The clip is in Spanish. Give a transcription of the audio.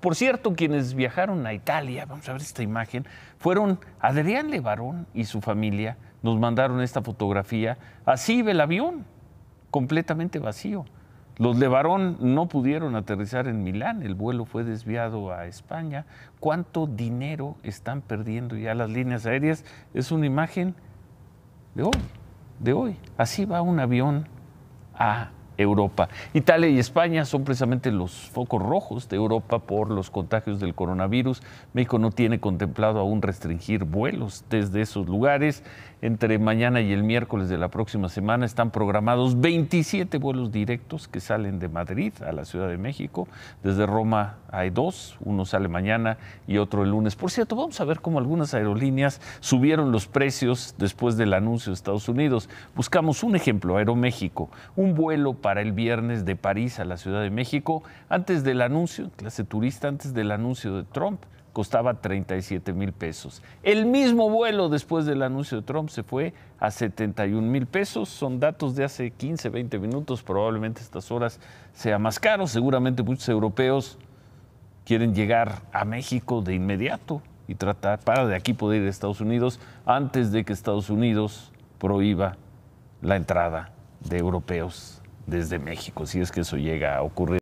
Por cierto, quienes viajaron a Italia, vamos a ver esta imagen, fueron Adrián Levarón y su familia, nos mandaron esta fotografía. Así ve el avión, completamente vacío. Los Levarón no pudieron aterrizar en Milán, el vuelo fue desviado a España. ¿Cuánto dinero están perdiendo ya las líneas aéreas? Es una imagen de hoy, de hoy. Así va un avión a Europa. Italia y España son precisamente los focos rojos de Europa por los contagios del coronavirus. México no tiene contemplado aún restringir vuelos desde esos lugares. Entre mañana y el miércoles de la próxima semana están programados 27 vuelos directos que salen de Madrid a la Ciudad de México. Desde Roma hay dos, uno sale mañana y otro el lunes. Por cierto, vamos a ver cómo algunas aerolíneas subieron los precios después del anuncio de Estados Unidos. Buscamos un ejemplo, Aeroméxico, un vuelo para para el viernes de París a la Ciudad de México, antes del anuncio, clase turista, antes del anuncio de Trump, costaba 37 mil pesos. El mismo vuelo después del anuncio de Trump se fue a 71 mil pesos. Son datos de hace 15, 20 minutos. Probablemente estas horas sea más caro. Seguramente muchos europeos quieren llegar a México de inmediato y tratar para de aquí poder ir a Estados Unidos antes de que Estados Unidos prohíba la entrada de europeos desde México, si es que eso llega a ocurrir.